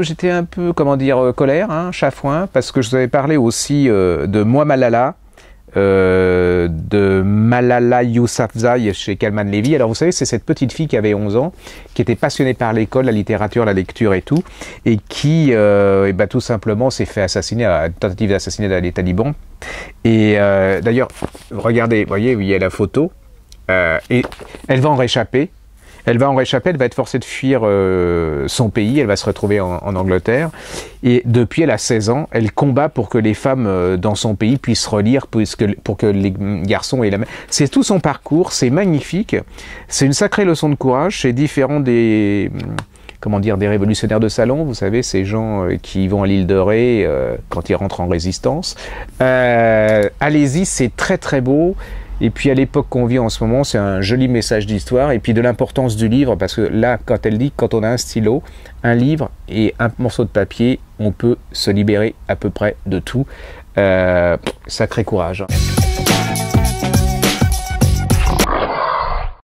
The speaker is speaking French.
J'étais un peu, comment dire, euh, colère, hein, chafouin, parce que je vous avais parlé aussi euh, de Moi Malala, euh, de Malala Yousafzai chez Kalman Levy. Alors vous savez, c'est cette petite fille qui avait 11 ans, qui était passionnée par l'école, la littérature, la lecture et tout, et qui, euh, eh ben, tout simplement, s'est fait assassiner, à tentative d'assassiner des talibans. Et euh, d'ailleurs, regardez, vous voyez, il y a la photo, euh, et elle va en réchapper. Elle va en réchapper, elle va être forcée de fuir euh, son pays, elle va se retrouver en, Angleterre. Et depuis elle a 16 ans, elle combat pour que les femmes euh, dans son pays puissent relire, puisque, pour que les garçons aient la même... C'est tout son parcours, c'est magnifique. C'est une sacrée leçon de courage, c'est différent des mm, comment dire, des révolutionnaires de salon, vous savez, ces gens euh, qui vont à l'île de Ré quand ils rentrent en résistance. Allez-y, c'est très très beau. Et puis à l'époque qu'on vit en ce moment, c'est un joli message d'histoire et puis de l'importance du livre parce que là, quand elle dit, quand on a un stylo, un livre et un morceau de papier, on peut se libérer à peu près de tout. Euh, sacré courage.